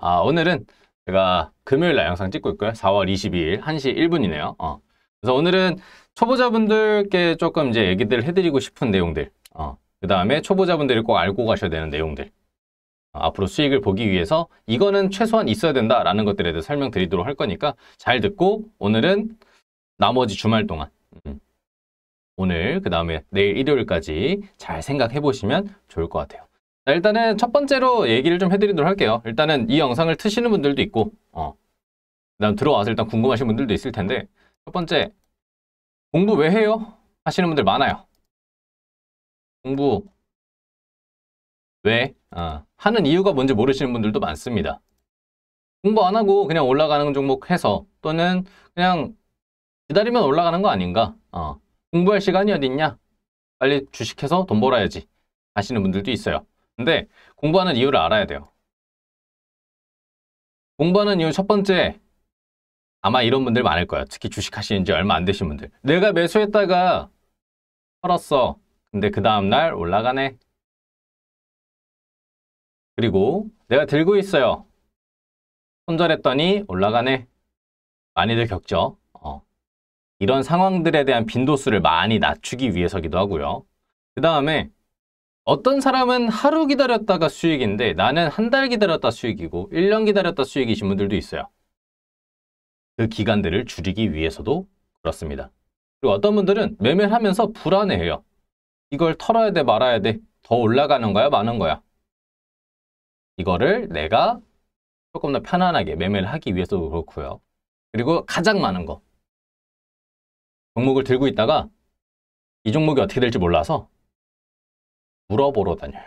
아, 오늘은 제가 금요일 날 영상 찍고 있고요. 4월 22일 1시 1분이네요. 어. 그래서 오늘은 초보자분들께 조금 이제 얘기들을 해드리고 싶은 내용들 어. 그 다음에 초보자분들이 꼭 알고 가셔야 되는 내용들 어, 앞으로 수익을 보기 위해서 이거는 최소한 있어야 된다라는 것들에 대해서 설명드리도록 할 거니까 잘 듣고 오늘은 나머지 주말 동안 음, 오늘 그 다음에 내일 일요일까지 잘 생각해 보시면 좋을 것 같아요. 일단은 첫 번째로 얘기를 좀 해드리도록 할게요. 일단은 이 영상을 트시는 분들도 있고, 어. 그다음 들어와서 일단 궁금하신 분들도 있을 텐데, 첫 번째, 공부 왜 해요? 하시는 분들 많아요. 공부 왜? 어. 하는 이유가 뭔지 모르시는 분들도 많습니다. 공부 안 하고 그냥 올라가는 종목 해서 또는 그냥 기다리면 올라가는 거 아닌가? 어. 공부할 시간이 어딨냐? 빨리 주식해서 돈 벌어야지 하시는 분들도 있어요. 근데 공부하는 이유를 알아야 돼요. 공부하는 이유 첫 번째 아마 이런 분들 많을 거예요 특히 주식 하시는 지 얼마 안 되신 분들. 내가 매수했다가 팔았어. 근데 그 다음날 올라가네. 그리고 내가 들고 있어요. 손절했더니 올라가네. 많이들 겪죠. 어. 이런 상황들에 대한 빈도수를 많이 낮추기 위해서기도 하고요. 그 다음에 어떤 사람은 하루 기다렸다가 수익인데 나는 한 달 기다렸다 수익이고 1년 기다렸다 수익이신 분들도 있어요. 그 기간들을 줄이기 위해서도 그렇습니다. 그리고 어떤 분들은 매매를 하면서 불안해해요. 이걸 털어야 돼 말아야 돼. 더 올라가는 거야 많은 거야. 이거를 내가 조금 더 편안하게 매매를 하기 위해서도 그렇고요. 그리고 가장 많은 거. 종목을 들고 있다가 이 종목이 어떻게 될지 몰라서 물어보러 다녀요.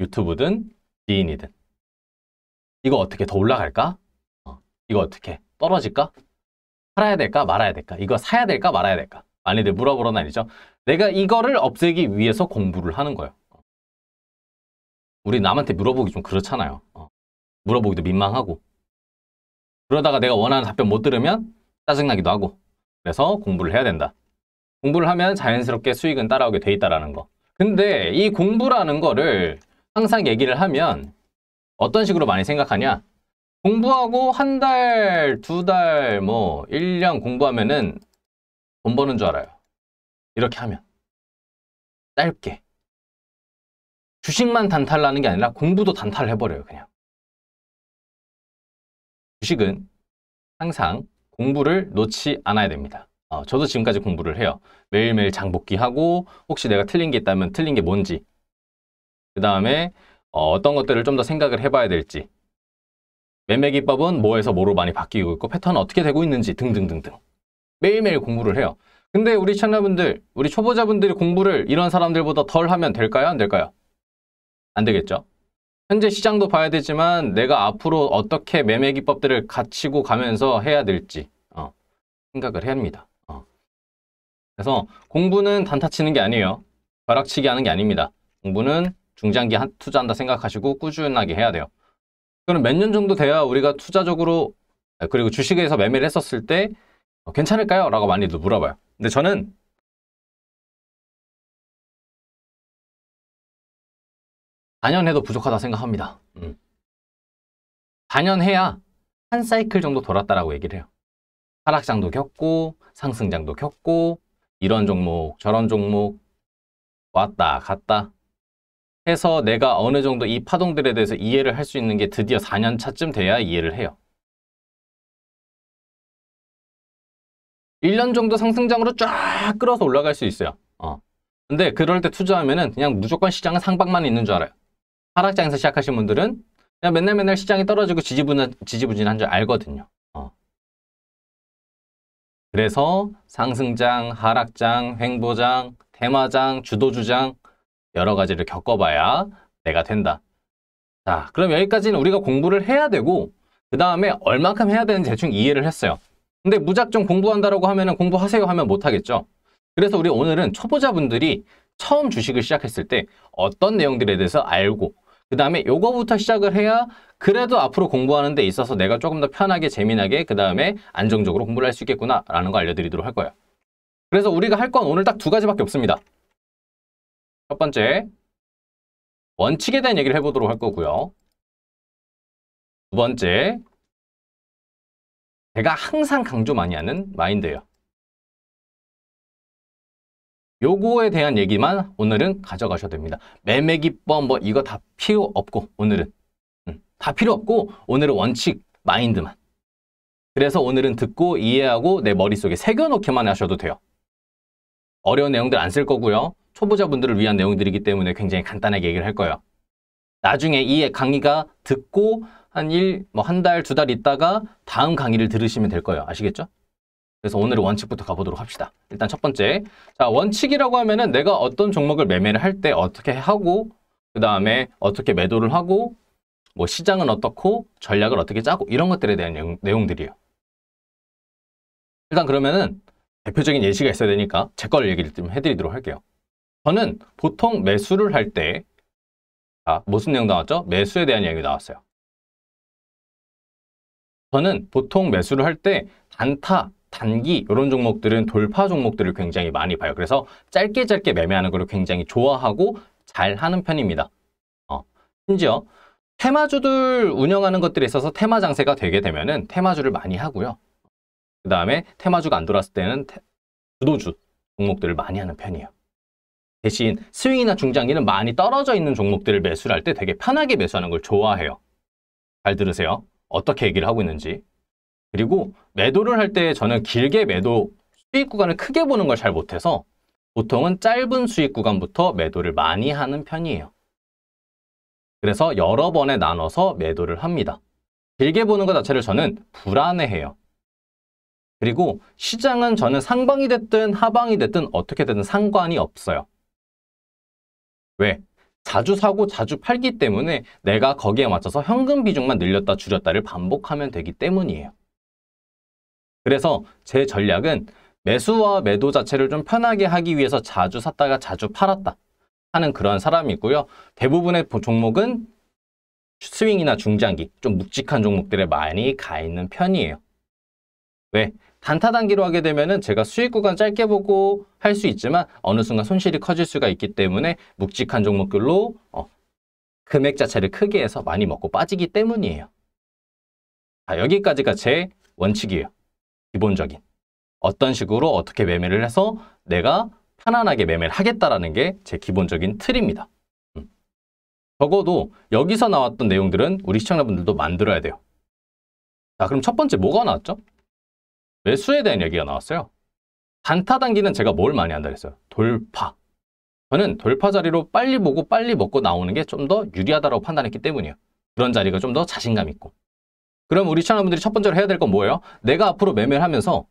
유튜브든 지인이든. 이거 어떻게 더 올라갈까? 어, 이거 어떻게 떨어질까? 팔아야 될까 말아야 될까? 이거 사야 될까 말아야 될까? 많이들 물어보러 다니죠. 내가 이거를 없애기 위해서 공부를 하는 거예요. 어. 우리 남한테 물어보기 좀 그렇잖아요. 어. 물어보기도 민망하고. 그러다가 내가 원하는 답변 못 들으면 짜증나기도 하고. 그래서 공부를 해야 된다. 공부를 하면 자연스럽게 수익은 따라오게 돼 있다라는 거. 근데 이 공부라는 거를 항상 얘기를 하면 어떤 식으로 많이 생각하냐? 공부하고 한 달, 두 달, 뭐 1년 공부하면은 돈 버는 줄 알아요. 이렇게 하면. 짧게. 주식만 단탈나는 게 아니라 공부도 단탈 해버려요, 그냥. 주식은 항상 공부를 놓지 않아야 됩니다. 어, 저도 지금까지 공부를 해요. 매일매일 장복기하고 혹시 내가 틀린 게 있다면 틀린 게 뭔지 그 다음에 어, 떤 것들을 좀 더 생각을 해봐야 될지 매매 기법은 뭐에서 뭐로 많이 바뀌고 있고 패턴은 어떻게 되고 있는지 등등등등 매일매일 공부를 해요 근데 우리 청널분들 우리 초보자분들이 공부를 이런 사람들보다 덜 하면 될까요? 안 될까요? 안 되겠죠 현재 시장도 봐야 되지만 내가 앞으로 어떻게 매매 기법들을 갖추고 가면서 해야 될지 어, 생각을 해야 합니다 그래서 공부는 단타 치는 게 아니에요. 벼락치기 하는 게 아닙니다. 공부는 중장기 투자한다 생각하시고 꾸준하게 해야 돼요. 그럼 몇 년 정도 돼야 우리가 투자적으로 아, 그리고 주식에서 매매를 했었을 때 어, 괜찮을까요? 라고 많이들 물어봐요. 근데 저는 단연 해도 부족하다 생각합니다. 음. 단연 해야 한 사이클 정도 돌았다라고 얘기를 해요. 하락장도 겪고 상승장도 겪고 이런 종목, 저런 종목 왔다 갔다 해서 내가 어느 정도 이 파동들에 대해서 이해를 할 수 있는 게 드디어 4년 차쯤 돼야 이해를 해요. 1년 정도 상승장으로 쫙 끌어서 올라갈 수 있어요. 어. 근데 그럴 때 투자하면은 그냥 무조건 시장은 상방만 있는 줄 알아요. 하락장에서 시작하신 분들은 그냥 맨날 맨날 시장이 떨어지고 지지부진, 지지부진한 줄 알거든요. 그래서 상승장, 하락장, 횡보장, 테마장, 주도주장 여러 가지를 겪어봐야 내가 된다. 자, 그럼 여기까지는 우리가 공부를 해야 되고 그 다음에 얼만큼 해야 되는지 대충 이해를 했어요. 근데 무작정 공부한다라고 하면 은 공부하세요 하면 못하겠죠. 그래서 우리 오늘은 초보자분들이 처음 주식을 시작했을 때 어떤 내용들에 대해서 알고 그 다음에 요거부터 시작을 해야 그래도 앞으로 공부하는 데 있어서 내가 조금 더 편하게 재미나게 그 다음에 안정적으로 공부를 할 수 있겠구나라는 거 알려드리도록 할 거예요. 그래서 우리가 할 건 오늘 딱 두 가지밖에 없습니다. 첫 번째, 원칙에 대한 얘기를 해보도록 할 거고요. 두 번째, 제가 항상 강조 많이 하는 마인드예요. 요거에 대한 얘기만 오늘은 가져가셔도 됩니다. 매매 기법 뭐 이거 다 필요 없고 오늘은 다 필요 없고 오늘은 원칙, 마인드만. 그래서 오늘은 듣고 이해하고 내 머릿속에 새겨놓기만 하셔도 돼요. 어려운 내용들 안 쓸 거고요. 초보자분들을 위한 내용들이기 때문에 굉장히 간단하게 얘기를 할 거예요. 나중에 이 강의가 듣고 한 일 뭐한 뭐 달, 두 달 있다가 다음 강의를 들으시면 될 거예요. 아시겠죠? 그래서 오늘은 원칙부터 가보도록 합시다. 일단 첫 번째. 자, 원칙이라고 하면은 내가 어떤 종목을 매매를 할 때 어떻게 하고, 그 다음에 어떻게 매도를 하고, 뭐 시장은 음. 어떻고 전략을 어떻게 짜고 이런 것들에 대한 내용, 내용들이에요. 일단 그러면은 대표적인 예시가 있어야 되니까 제 거를 얘기를 좀 해드리도록 할게요. 저는 보통 매수를 할 때 아, 무슨 내용 나왔죠? 매수에 대한 이야기 나왔어요. 저는 보통 매수를 할 때 단타, 단기 이런 종목들은 돌파 종목들을 굉장히 많이 봐요. 그래서 짧게 짧게 매매하는 걸 굉장히 좋아하고 잘하는 편입니다. 어, 심지어 테마주들 운영하는 것들에 있어서 테마 장세가 되게 되면은 테마주를 많이 하고요. 그 다음에 테마주가 안 돌았을 때는 테, 주도주 종목들을 많이 하는 편이에요. 대신 스윙이나 중장기는 많이 떨어져 있는 종목들을 매수를 할 때 되게 편하게 매수하는 걸 좋아해요. 잘 들으세요. 어떻게 얘기를 하고 있는지. 그리고 매도를 할 때 저는 길게 매도 수익 구간을 크게 보는 걸 잘 못해서 보통은 짧은 수익 구간부터 매도를 많이 하는 편이에요. 그래서 여러 번에 나눠서 매도를 합니다. 길게 보는 것 자체를 저는 불안해해요. 그리고 시장은 저는 상방이 됐든 하방이 됐든 어떻게 되든 상관이 없어요. 왜? 자주 사고 자주 팔기 때문에 내가 거기에 맞춰서 현금 비중만 늘렸다 줄였다를 반복하면 되기 때문이에요. 그래서 제 전략은 매수와 매도 자체를 좀 편하게 하기 위해서 자주 샀다가 자주 팔았다. 하는 그런 사람이 고요 대부분의 종목은 스윙이나 중장기, 좀 묵직한 종목들에 많이 가 있는 편이에요. 왜? 단타 단기로 하게 되면은 제가 수익 구간 짧게 보고 할 수 있지만 어느 순간 손실이 커질 수가 있기 때문에 묵직한 종목들로 어, 금액 자체를 크게 해서 많이 먹고 빠지기 때문이에요. 자, 여기까지가 제 원칙이에요. 기본적인. 어떤 식으로 어떻게 매매를 해서 내가 편안하게 매매를 하겠다라는 게 제 기본적인 틀입니다. 음. 적어도 여기서 나왔던 내용들은 우리 시청자분들도 만들어야 돼요. 자, 그럼 첫 번째 뭐가 나왔죠? 매수에 대한 얘기가 나왔어요. 단타 단기는 제가 뭘 많이 한다 그랬어요? 돌파. 저는 돌파 자리로 빨리 보고 빨리 먹고 나오는 게 좀 더 유리하다고 판단했기 때문이에요. 그런 자리가 좀 더 자신감 있고. 그럼 우리 시청자분들이 첫 번째로 해야 될 건 뭐예요? 내가 앞으로 매매를 하면서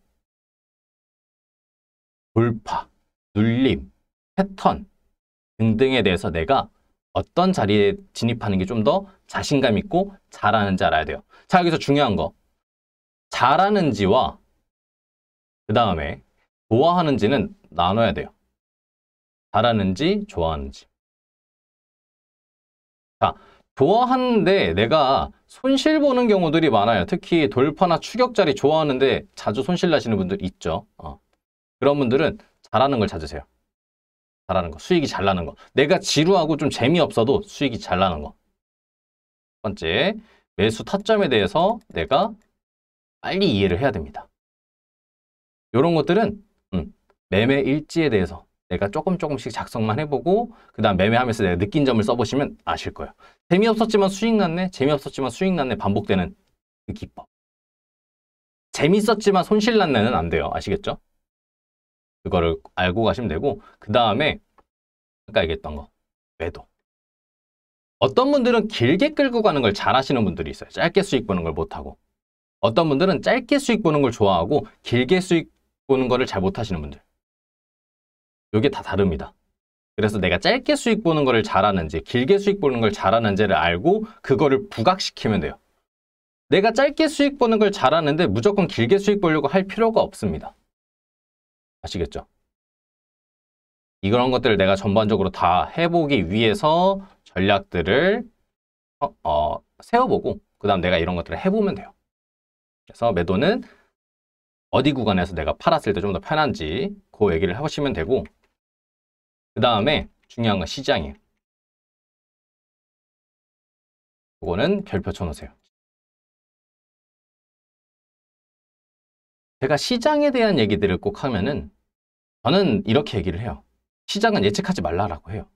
돌파, 눌림, 패턴 등등에 대해서 내가 어떤 자리에 진입하는 게 좀 더 자신감 있고 잘하는지 알아야 돼요. 자, 여기서 중요한 거. 잘하는지와 그 다음에 좋아하는지는 나눠야 돼요. 잘하는지 좋아하는지. 자, 좋아하는데 내가 손실 보는 경우들이 많아요. 특히 돌파나 추격 자리 좋아하는데 자주 손실 나시는 분들 있죠. 어. 그런 분들은 잘하는 걸 찾으세요. 잘하는 거, 수익이 잘 나는 거. 내가 지루하고 좀 재미없어도 수익이 잘 나는 거. 첫 번째, 매수 타점에 대해서 내가 빨리 이해를 해야 됩니다. 이런 것들은 음, 매매 일지에 대해서 내가 조금 조금씩 작성만 해보고 그 다음 매매하면서 내가 느낀 점을 써보시면 아실 거예요. 재미없었지만 수익 났네, 재미없었지만 수익 났네 반복되는 그 기법. 재밌었지만 손실 났네는 안 돼요. 아시겠죠? 그거를 알고 가시면 되고 그 다음에 아까 얘기했던 거 매도 어떤 분들은 길게 끌고 가는 걸 잘하시는 분들이 있어요. 짧게 수익 보는 걸 못하고 어떤 분들은 짧게 수익 보는 걸 좋아하고 길게 수익 보는 거를 잘 못하시는 분들 이게 다 다릅니다. 그래서 내가 짧게 수익 보는 거를 잘하는지 길게 수익 보는 걸 잘하는지를 알고 그거를 부각시키면 돼요. 내가 짧게 수익 보는 걸 잘하는데 무조건 길게 수익 보려고 할 필요가 없습니다. 아시겠죠? 이런 것들을 내가 전반적으로 다 해보기 위해서 전략들을 어, 어, 세워보고 그 다음 내가 이런 것들을 해보면 돼요. 그래서 매도는 어디 구간에서 내가 팔았을 때 좀 더 편한지 그 얘기를 해보시면 되고 그 다음에 중요한 건 시장이에요. 그거는 결표 쳐놓으세요. 제가 시장에 대한 얘기들을 꼭 하면은 저는 이렇게 얘기를 해요. 시장은 예측하지 말라라고 해요.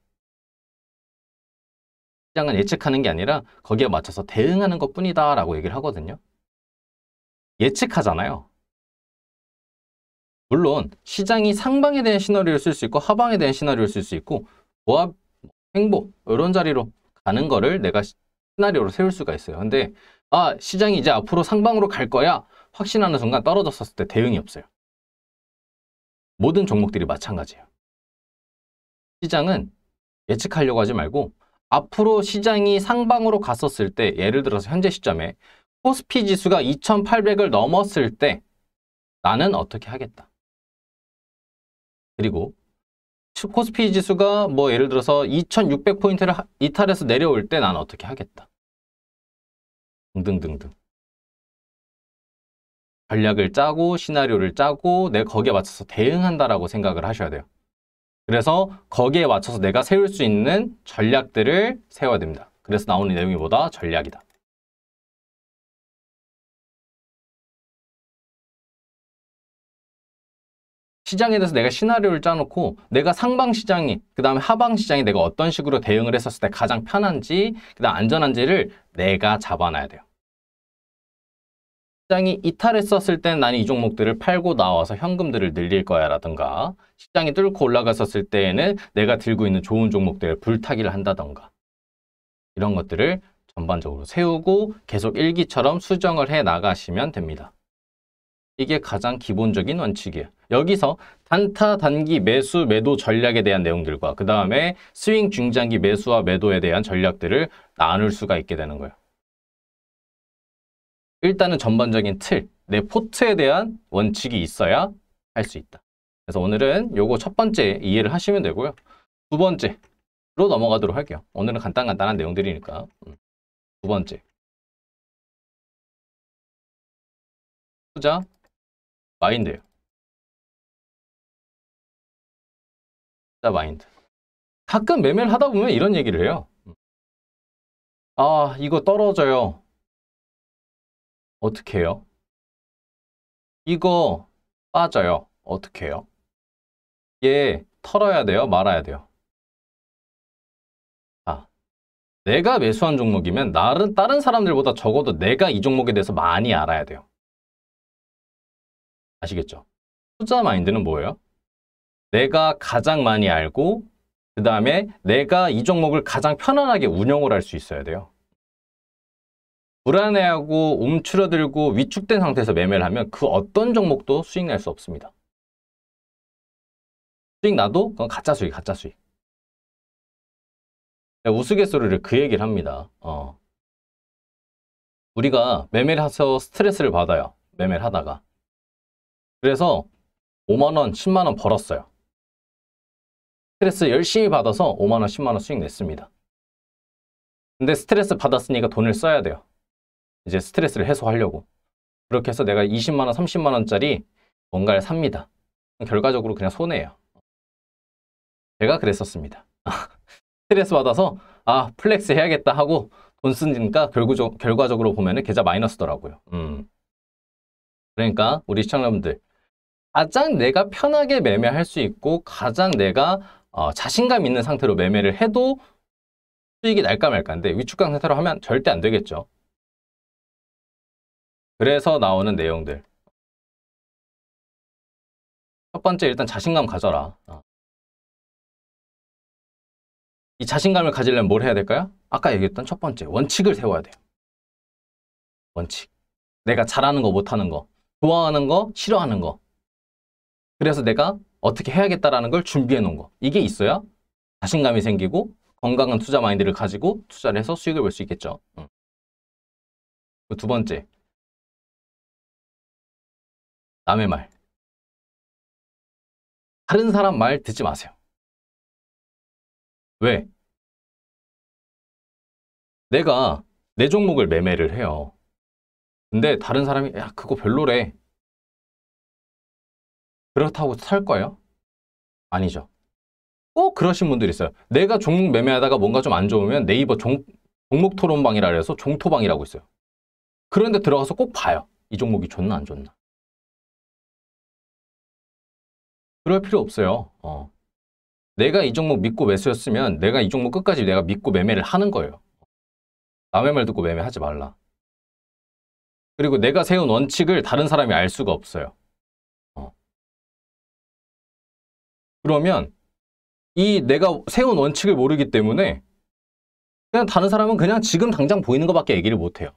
시장은 예측하는 게 아니라 거기에 맞춰서 대응하는 것 뿐이다라고 얘기를 하거든요. 예측하잖아요. 물론 시장이 상방에 대한 시나리오를 쓸 수 있고 하방에 대한 시나리오를 쓸 수 있고 보합, 행보 이런 자리로 가는 거를 내가 시나리오로 세울 수가 있어요. 근데 아 시장이 이제 앞으로 상방으로 갈 거야 확신하는 순간 떨어졌었을 때 대응이 없어요. 모든 종목들이 마찬가지예요. 시장은 예측하려고 하지 말고 앞으로 시장이 상방으로 갔었을 때 예를 들어서 현재 시점에 코스피 지수가 2800을 넘었을 때 나는 어떻게 하겠다. 그리고 코스피 지수가 뭐 예를 들어서 2600포인트를 이탈해서 내려올 때 나는 어떻게 하겠다. 등등등등. 전략을 짜고 시나리오를 짜고 내 거기에 맞춰서 대응한다라고 생각을 하셔야 돼요. 그래서 거기에 맞춰서 내가 세울 수 있는 전략들을 세워야 됩니다. 그래서 나오는 내용이 뭐다? 전략이다. 시장에 대해서 내가 시나리오를 짜놓고 내가 상방 시장이 그 다음에 하방 시장이 내가 어떤 식으로 대응을 했었을 때 가장 편한지 그 다음 안전한지를 내가 잡아놔야 돼요. 시장이 이탈했었을 때 나는 이 종목들을 팔고 나와서 현금들을 늘릴 거야 라든가 시장이 뚫고 올라갔었을 때에는 내가 들고 있는 좋은 종목들을 불타기를 한다던가 이런 것들을 전반적으로 세우고 계속 일기처럼 수정을 해 나가시면 됩니다. 이게 가장 기본적인 원칙이에요. 여기서 단타, 단기, 매수, 매도 전략에 대한 내용들과 그 다음에 스윙 중장기 매수와 매도에 대한 전략들을 나눌 수가 있게 되는 거예요. 일단은 전반적인 틀, 내 포트에 대한 원칙이 있어야 할 수 있다. 그래서 오늘은 요거 첫 번째 이해를 하시면 되고요. 두 번째로 넘어가도록 할게요. 오늘은 간단간단한 내용들이니까. 음. 두 번째. 투자 마인드예요. 투자 마인드. 가끔 매매를 하다 보면 이런 얘기를 해요. 음. 아, 이거 떨어져요. 어떻게 해요? 이거 빠져요. 어떻게 해요? 얘 털어야 돼요? 말아야 돼요? 아, 내가 매수한 종목이면 나른, 다른 사람들보다 적어도 내가 이 종목에 대해서 많이 알아야 돼요. 아시겠죠? 투자 마인드는 뭐예요? 내가 가장 많이 알고 그 다음에 내가 이 종목을 가장 편안하게 운영을 할 수 있어야 돼요. 불안해하고 움츠러들고 위축된 상태에서 매매를 하면 그 어떤 종목도 수익 낼 수 없습니다. 수익 나도 그건 가짜 수익, 가짜 수익. 우스갯소리를 그 얘기를 합니다. 어. 우리가 매매를 해서 스트레스를 받아요. 매매를 하다가. 그래서 5만원, 10만원 벌었어요. 스트레스 열심히 받아서 5만원, 10만원 수익 냈습니다. 근데 스트레스 받았으니까 돈을 써야 돼요. 이제 스트레스를 해소하려고 그렇게 해서 내가 20만 원, 30만 원짜리 뭔가를 삽니다. 결과적으로 그냥 손해예요. 제가 그랬었습니다. 스트레스 받아서 아 플렉스 해야겠다 하고 돈 쓰니까 결구 결과적으로 보면은 계좌 마이너스더라고요. 음. 그러니까 우리 시청자분들 가장 내가 편하게 매매할 수 있고 가장 내가 어, 자신감 있는 상태로 매매를 해도 수익이 날까 말까인데 위축강 상태로 하면 절대 안 되겠죠. 그래서 나오는 내용들. 첫 번째 일단 자신감 가져라. 어. 이 자신감을 가지려면 뭘 해야 될까요? 아까 얘기했던 첫 번째 원칙을 세워야 돼요. 원칙. 내가 잘하는 거 못하는 거, 좋아하는 거, 싫어하는 거. 그래서 내가 어떻게 해야겠다라는 걸 준비해 놓은 거. 이게 있어야 자신감이 생기고 건강한 투자 마인드를 가지고 투자를 해서 수익을 볼 수 있겠죠. 두 번째, 남의 말. 다른 사람 말 듣지 마세요. 왜? 내가 내 종목을 매매를 해요. 근데 다른 사람이 야 그거 별로래. 그렇다고 살 거예요? 아니죠. 꼭 그러신 분들이 있어요. 내가 종목 매매하다가 뭔가 좀 안 좋으면 네이버 종, 종목 토론방이라 해서 종토방이라고 있어요. 그런데 들어가서 꼭 봐요. 이 종목이 좋나 안 좋나. 그럴 필요 없어요. 어. 내가 이 종목 믿고 매수였으면 내가 이 종목 끝까지 내가 믿고 매매를 하는 거예요. 남의 말 듣고 매매하지 말라. 그리고 내가 세운 원칙을 다른 사람이 알 수가 없어요. 어. 그러면 이 내가 세운 원칙을 모르기 때문에 그냥 다른 사람은 그냥 지금 당장 보이는 것밖에 얘기를 못해요.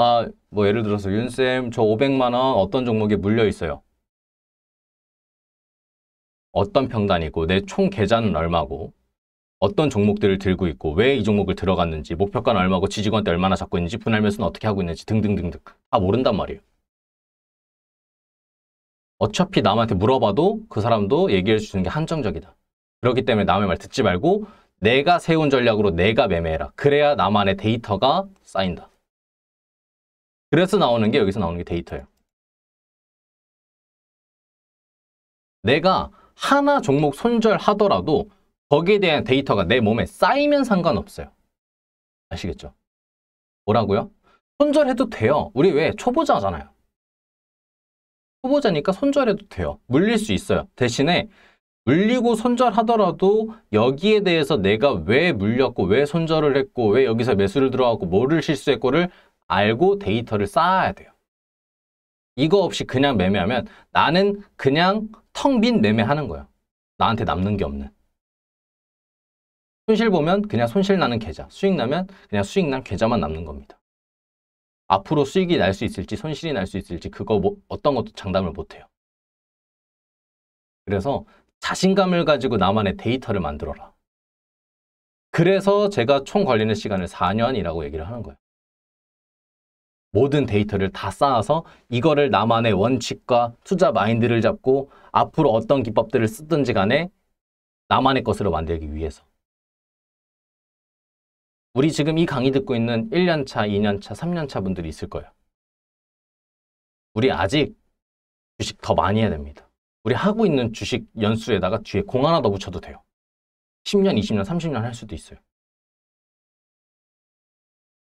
아, 뭐 예를 들어서 윤쌤, 저 500만 원 어떤 종목에 물려 있어요. 어떤 평단이고 내 총 계좌는 얼마고 어떤 종목들을 들고 있고 왜 이 종목을 들어갔는지 목표가는 얼마고 지지권 때 얼마나 잡고 있는지 분할 매수는 어떻게 하고 있는지 등등등등 다 모른단 말이에요. 어차피 남한테 물어봐도 그 사람도 얘기해 주는 게 한정적이다. 그렇기 때문에 남의 말 듣지 말고 내가 세운 전략으로 내가 매매해라. 그래야 나만의 데이터가 쌓인다. 그래서 나오는 게 여기서 나오는 게 데이터예요. 내가 하나 종목 손절하더라도 거기에 대한 데이터가 내 몸에 쌓이면 상관없어요. 아시겠죠? 뭐라고요? 손절해도 돼요. 우리 왜 초보자잖아요. 초보자니까 손절해도 돼요. 물릴 수 있어요. 대신에 물리고 손절하더라도 여기에 대해서 내가 왜 물렸고 왜 손절을 했고 왜 여기서 매수를 들어갔고 뭐를 실수했고를 알고 데이터를 쌓아야 돼요. 이거 없이 그냥 매매하면 나는 그냥 텅 빈 매매하는 거예요. 나한테 남는 게 없는. 손실 보면 그냥 손실 나는 계좌, 수익 나면 그냥 수익 난 계좌만 남는 겁니다. 앞으로 수익이 날 수 있을지 손실이 날 수 있을지 그거 뭐, 어떤 것도 장담을 못해요. 그래서 자신감을 가지고 나만의 데이터를 만들어라. 그래서 제가 총걸리는 시간을 4년이라고 얘기를 하는 거예요. 모든 데이터를 다 쌓아서 이거를 나만의 원칙과 투자 마인드를 잡고 앞으로 어떤 기법들을 쓰든지 간에 나만의 것으로 만들기 위해서. 우리 지금 이 강의 듣고 있는 1년차, 2년차, 3년차 분들이 있을 거예요. 우리 아직 주식 더 많이 해야 됩니다. 우리 하고 있는 주식 연수에다가 뒤에 공 하나 더 붙여도 돼요. 10년, 20년, 30년 할 수도 있어요.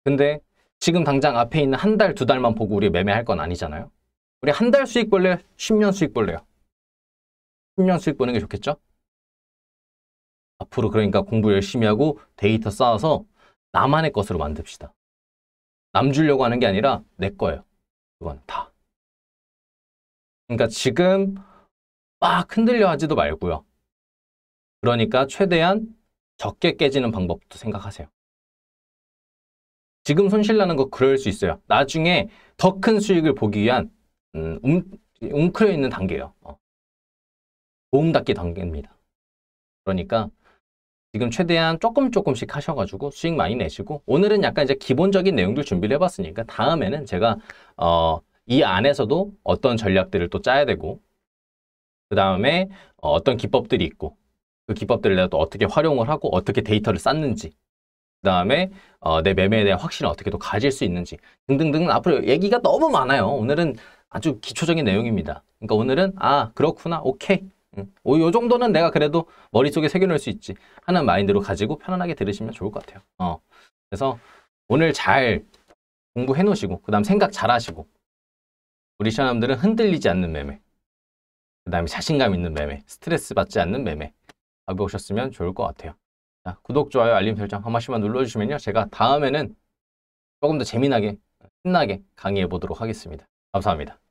근데 지금 당장 앞에 있는 한 달, 두 달만 보고 우리 매매할 건 아니잖아요. 우리 한 달 수익 벌래? 10년 수익 벌래요? 10년 수익 보는 게 좋겠죠? 앞으로 그러니까 공부 열심히 하고 데이터 쌓아서 나만의 것으로 만듭시다. 남 주려고 하는 게 아니라 내 거예요. 그건 다. 그러니까 지금 막 흔들려 하지도 말고요. 그러니까 최대한 적게 깨지는 방법도 생각하세요. 지금 손실 나는 거 그럴 수 있어요. 나중에 더 큰 수익을 보기 위한 음, 웅크려 있는 단계예요. 어. 보험닫기 단계입니다. 그러니까 지금 최대한 조금 조금씩 하셔가지고 수익 많이 내시고 오늘은 약간 이제 기본적인 내용들 준비를 해봤으니까 다음에는 제가 어, 이 안에서도 어떤 전략들을 또 짜야 되고 그 다음에 어, 어떤 기법들이 있고 그 기법들을 내가 또 어떻게 활용을 하고 어떻게 데이터를 쌓는지 그다음에 어, 내 매매에 대한 확신을 어떻게 또 가질 수 있는지 등등등 앞으로 얘기가 너무 많아요. 오늘은 아주 기초적인 내용입니다. 그러니까 오늘은 아 그렇구나 오케이 응. 음, 오, 요 정도는 내가 그래도 머릿속에 새겨을수 있지 하는 마인드로 가지고 편안하게 들으시면 좋을 것 같아요. 어. 그래서 오늘 잘 공부해 놓으시고 그 다음 생각 잘 하시고 우리 시청자들은 흔들리지 않는 매매 그 다음에 자신감 있는 매매 스트레스 받지 않는 매매 해오셨으면 좋을 것 같아요. 자, 아, 구독, 좋아요, 알림 설정 한 번씩만 눌러주시면요. 제가 다음에는 조금 더 재미나게, 신나게 강의해 보도록 하겠습니다. 감사합니다.